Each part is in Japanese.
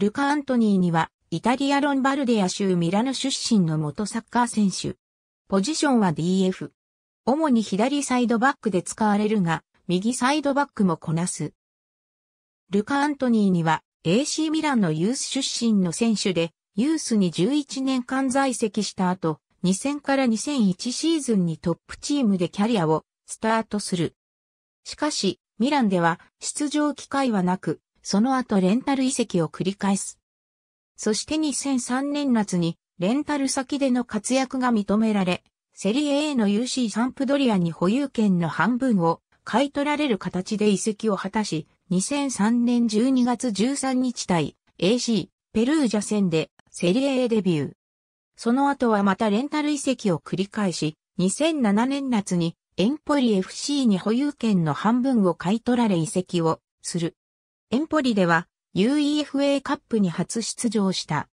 ルカ・アントニーには、イタリア・ロンバルディア州ミラノ出身の元サッカー選手。ポジションは DF。主に左サイドバックで使われるが、右サイドバックもこなす。ルカ・アントニーには AC ミランのユース出身の選手で、ユースに11年間在籍した後、2000から2001シーズンにトップチームでキャリアをスタートする。しかし、ミランでは出場機会はなく、その後レンタル移籍を繰り返す。そして2003年夏にレンタル先での活躍が認められ、セリエ A の UC サンプドリアに保有権の半分を買い取られる形で移籍を果たし、2003年12月13日対 AC ペルージャ戦でセリエ A デビュー。その後はまたレンタル移籍を繰り返し、2007年夏にエンポリ FC に保有権の半分を買い取られ移籍をする。エンポリでは UEFA カップに初出場した。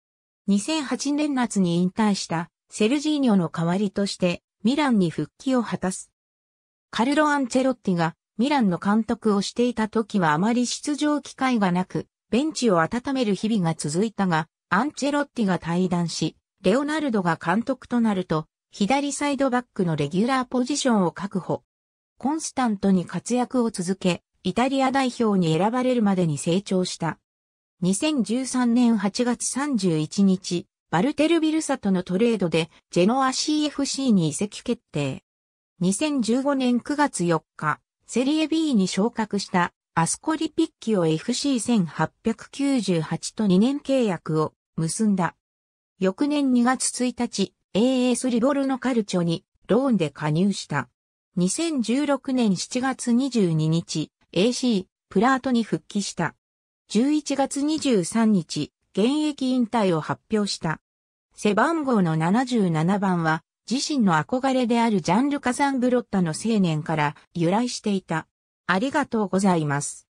2008年夏に引退したセルジーニョの代わりとしてミランに復帰を果たす。カルロ・アンチェロッティがミランの監督をしていた時はあまり出場機会がなく、ベンチを温める日々が続いたが、アンチェロッティが退団し、レオナルドが監督となると、左サイドバックのレギュラーポジションを確保。コンスタントに活躍を続け、イタリア代表に選ばれるまでに成長した。2013年8月31日、バルテル・ビルサとのトレードで、ジェノア CFC に移籍決定。2015年9月4日、セリエ B に昇格した、アスコリピッキオ FC1898 と2年契約を結んだ。翌年2月1日、AS リボルのカルチョにローンで加入した。2016年7月22日、AC プラートに復帰した。11月23日、現役引退を発表した。背番号の77番は、自身の憧れであるジャンルカザンブロッタの青年から由来していた。ありがとうございます。